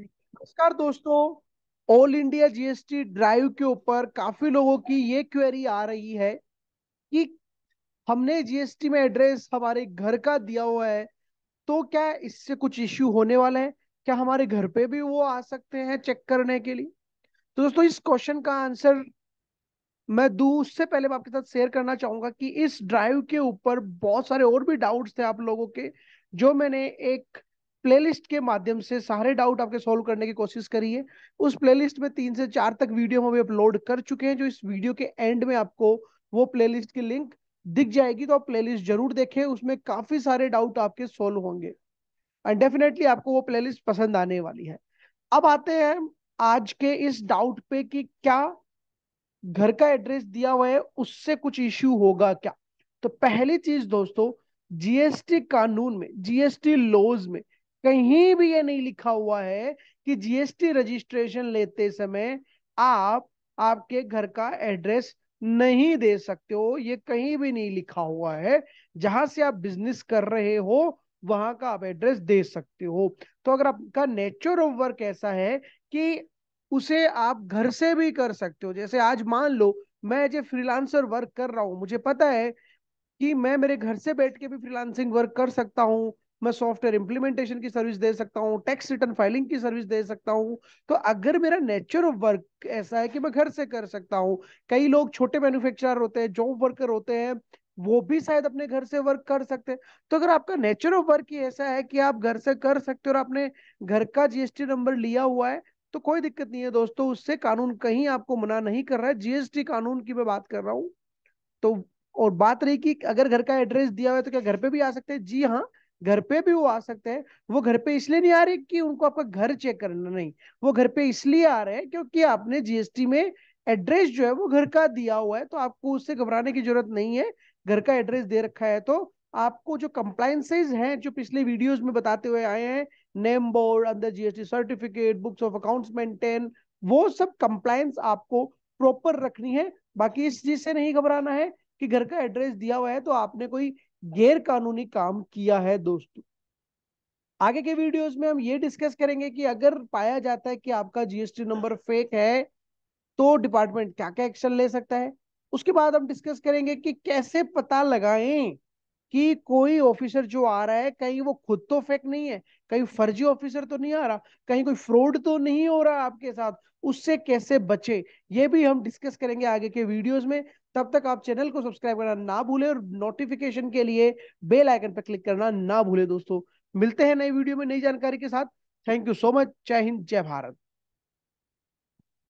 नमस्कार दोस्तों all India GST drive के ऊपर काफी लोगों की ये क्वेरी आ रही है कि हमने जीएसटी में एड्रेस हमारे घर का दिया हुआ है तो क्या इससे कुछ इश्यू होने वाला है क्या हमारे घर पे भी वो आ सकते हैं चेक करने के लिए तो दोस्तों इस क्वेश्चन का आंसर मैं दू उससे पहले आपके साथ शेयर करना चाहूंगा कि इस ड्राइव के ऊपर बहुत सारे और भी डाउट्स थे आप लोगों के जो मैंने एक प्लेलिस्ट के माध्यम से सारे डाउट आपके सॉल्व करने की कोशिश करिए उस प्लेलिस्ट में तीन से चार तक वीडियो हम अपलोड कर चुके हैं जो इस वीडियो के एंड में आपको वो प्लेलिस्ट की लिंक दिख जाएगी तो आप प्लेलिस्ट जरूर देखें उसमें काफी सारे डाउट आपके सोल्व होंगे एंड डेफिनेटली आपको वो प्लेलिस्ट पसंद आने वाली है अब आते हैं आज के इस डाउट पे कि क्या घर का एड्रेस दिया हुआ है उससे कुछ इश्यू होगा क्या तो पहली चीज दोस्तों जीएसटी कानून में जीएसटी लॉज में कहीं भी ये नहीं लिखा हुआ है कि जीएसटी रजिस्ट्रेशन लेते समय आप आपके घर का एड्रेस नहीं दे सकते हो ये कहीं भी नहीं लिखा हुआ है जहां से आप बिजनेस कर रहे हो वहां का आप एड्रेस दे सकते हो तो अगर आपका नेचर ऑफ वर्क ऐसा है कि उसे आप घर से भी कर सकते हो जैसे आज मान लो मैं जो फ्रीलांसर वर्क कर रहा हूँ मुझे पता है कि मैं मेरे घर से बैठ के भी फ्रीलांसिंग वर्क कर सकता हूँ मैं सॉफ्टवेयर इंप्लीमेंटेशन की सर्विस दे सकता हूँ टैक्स रिटर्न फाइलिंग की सर्विस दे सकता हूँ तो अगर मेरा नेचर ऑफ वर्क ऐसा है कि मैं घर से कर सकता हूँ कई लोग छोटे मैन्युफैक्चरर होते हैं जॉब वर्कर होते हैं वो भी शायद अपने घर से वर्क कर सकते हैं तो अगर आपका नेचर ऑफ वर्क ही ऐसा है कि आप घर से कर सकते हो और आपने घर का जीएसटी नंबर लिया हुआ है तो कोई दिक्कत नहीं है दोस्तों उससे कानून कहीं आपको मना नहीं कर रहा है जीएसटी कानून की मैं बात कर रहा हूँ तो और बात रही कि अगर घर का एड्रेस दिया हुआ है तो क्या घर पे भी आ सकते हैं जी हाँ घर पे भी वो आ सकते हैं वो घर पे इसलिए नहीं आ रहे कि उनको आपका घर चेक करना नहीं वो घर पे इसलिए आ रहे हैं क्योंकि आपने जीएसटी में एड्रेस जो है वो घर का दिया हुआ है तो आपको उससे घबराने की जरूरत नहीं है घर का एड्रेस दे रखा है तो आपको जो कंप्लाइंसेज हैं जो पिछले वीडियोस में बताते हुए आए हैं नेम बोर्ड अंदर GST certificate books of accounts maintain वो सब कंप्लाइंस आपको प्रॉपर रखनी है बाकी इस चीज से नहीं घबराना है कि घर का एड्रेस दिया हुआ है तो आपने कोई गैर कानूनी काम किया है दोस्तों आगे के वीडियोस में हम ये डिस्कस करेंगे कि अगर पाया जाता है कि आपका जीएसटी नंबर फेक है तो डिपार्टमेंट क्या क्या एक्शन ले सकता है उसके बाद हम डिस्कस करेंगे कि कैसे पता लगाएं कि कोई ऑफिसर जो आ रहा है कहीं वो खुद तो फेक नहीं है कहीं फर्जी ऑफिसर तो नहीं आ रहा कहीं कोई फ्रॉड तो नहीं हो रहा आपके साथ उससे कैसे बचे ये भी हम डिस्कस करेंगे आगे के वीडियोस में तब तक आप चैनल को सब्सक्राइब करना ना भूलें और नोटिफिकेशन के लिए बेल आइकन पर क्लिक करना ना भूलें दोस्तों मिलते हैं नई वीडियो में नई जानकारी के साथ थैंक यू सो मच जय हिंद जय भारत